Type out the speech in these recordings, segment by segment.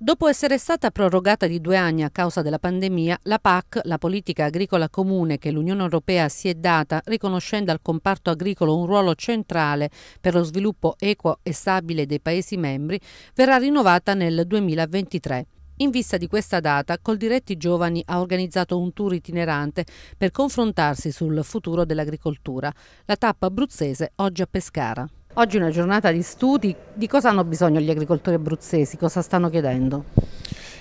Dopo essere stata prorogata di due anni a causa della pandemia, la PAC, la politica agricola comune che l'Unione Europea si è data, riconoscendo al comparto agricolo un ruolo centrale per lo sviluppo equo e stabile dei Paesi membri, verrà rinnovata nel 2023. In vista di questa data, Coldiretti Giovani ha organizzato un tour itinerante per confrontarsi sul futuro dell'agricoltura. La tappa abruzzese oggi a Pescara. Oggi è una giornata di studi, di cosa hanno bisogno gli agricoltori abruzzesi, cosa stanno chiedendo?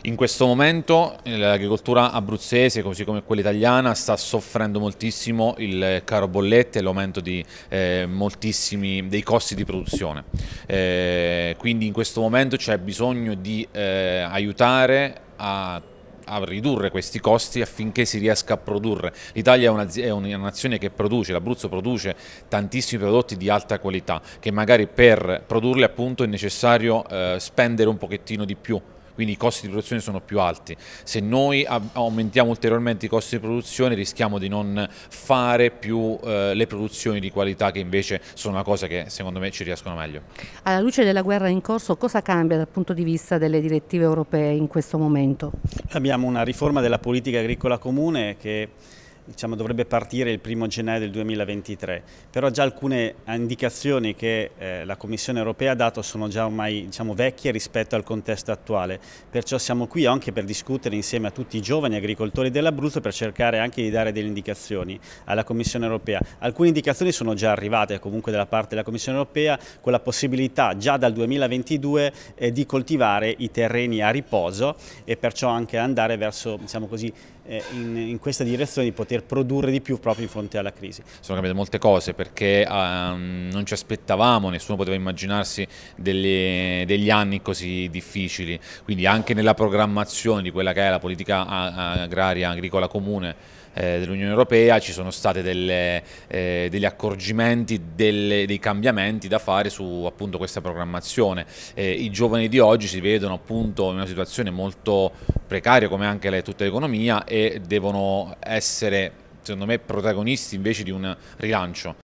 In questo momento eh, l'agricoltura abruzzese, così come quella italiana, sta soffrendo moltissimo il caro bollette e l'aumento eh, dei costi di produzione. Eh, quindi in questo momento c'è bisogno di eh, aiutare a a ridurre questi costi affinché si riesca a produrre. L'Italia è una nazione che produce, l'Abruzzo produce tantissimi prodotti di alta qualità che magari per produrli appunto è necessario eh, spendere un pochettino di più quindi i costi di produzione sono più alti. Se noi aumentiamo ulteriormente i costi di produzione rischiamo di non fare più eh, le produzioni di qualità che invece sono una cosa che secondo me ci riescono meglio. Alla luce della guerra in corso cosa cambia dal punto di vista delle direttive europee in questo momento? Abbiamo una riforma della politica agricola comune che diciamo, dovrebbe partire il primo gennaio del 2023, però già alcune indicazioni che eh, la Commissione europea ha dato sono già ormai diciamo, vecchie rispetto al contesto attuale, perciò siamo qui anche per discutere insieme a tutti i giovani agricoltori dell'Abruzzo per cercare anche di dare delle indicazioni alla Commissione europea. Alcune indicazioni sono già arrivate comunque dalla parte della Commissione europea con la possibilità già dal 2022 eh, di coltivare i terreni a riposo e perciò anche andare verso diciamo così, eh, in, in questa direzione di poter poter produrre di più proprio in fronte alla crisi. Sono cambiate molte cose perché um, non ci aspettavamo, nessuno poteva immaginarsi delle, degli anni così difficili, quindi anche nella programmazione di quella che è la politica agraria agricola comune eh, dell'Unione Europea ci sono stati eh, degli accorgimenti, delle, dei cambiamenti da fare su appunto questa programmazione. Eh, I giovani di oggi si vedono appunto in una situazione molto precario come anche le, tutta l'economia e devono essere secondo me protagonisti invece di un rilancio.